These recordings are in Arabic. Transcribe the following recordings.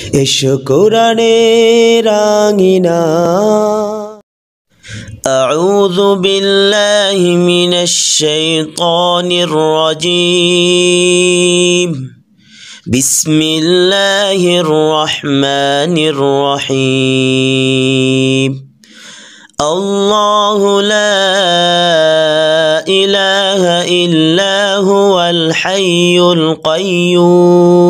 أعوذ بالله من الشيطان الرجيم بسم الله الرحمن الرحيم الله لا إله إلا هو الحي القيوم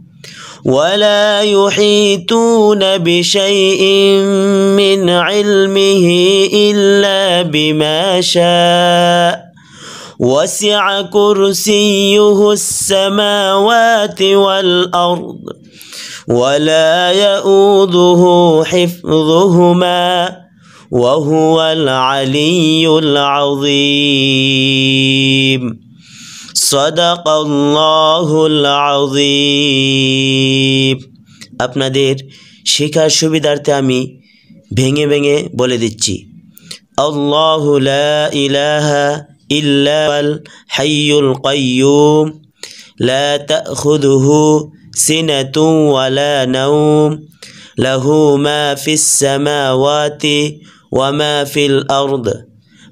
ولا يحيطون بشيء من علمه الا بما شاء وسع كرسيه السماوات والارض ولا يئوده حفظهما وهو العلي العظيم صدق الله العظيم اپنا دير شكر شبه دارتي امي بھنگے بھنگے بولے دیچی الله لا إله إلا الحي القيوم لا تأخذه سنة ولا نوم له ما في السماوات وما في الأرض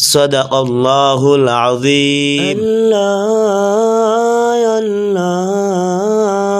صدق الله العظيم الله الله